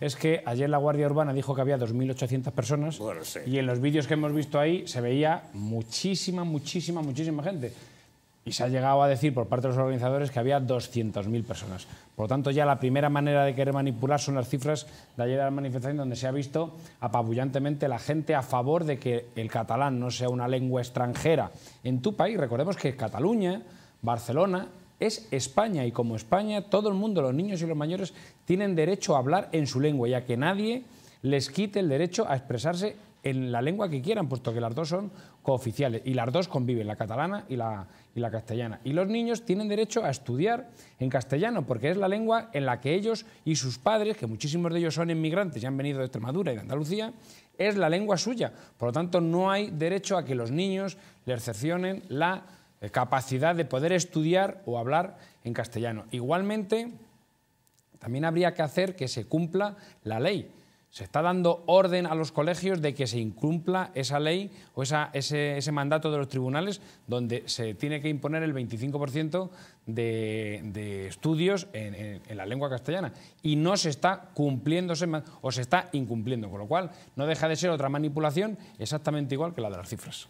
Es que ayer la Guardia Urbana dijo que había 2.800 personas y en los vídeos que hemos visto ahí se veía muchísima, muchísima, muchísima gente. Y se ha llegado a decir por parte de los organizadores que había 200.000 personas. Por lo tanto, ya la primera manera de querer manipular son las cifras de ayer de la manifestación, donde se ha visto apabullantemente la gente a favor de que el catalán no sea una lengua extranjera en tu país. Recordemos que Cataluña, Barcelona, es España y como España todo el mundo, los niños y los mayores, tienen derecho a hablar en su lengua, ya que nadie les quite el derecho a expresarse en la lengua que quieran, puesto que las dos son cooficiales y las dos conviven, la catalana y la, castellana. Y los niños tienen derecho a estudiar en castellano, porque es la lengua en la que ellos y sus padres, que muchísimos de ellos son inmigrantes y han venido de Extremadura y de Andalucía, es la lengua suya. Por lo tanto, no hay derecho a que los niños le excepcionen la eh, capacidad de poder estudiar o hablar en castellano. Igualmente, también habría que hacer que se cumpla la ley. Se está dando orden a los colegios de que se incumpla esa ley o ese, mandato de los tribunales donde se tiene que imponer el 25% de, estudios en, en, la lengua castellana. Y no se está cumpliendo o se está incumpliendo, con lo cual no deja de ser otra manipulación exactamente igual que la de las cifras.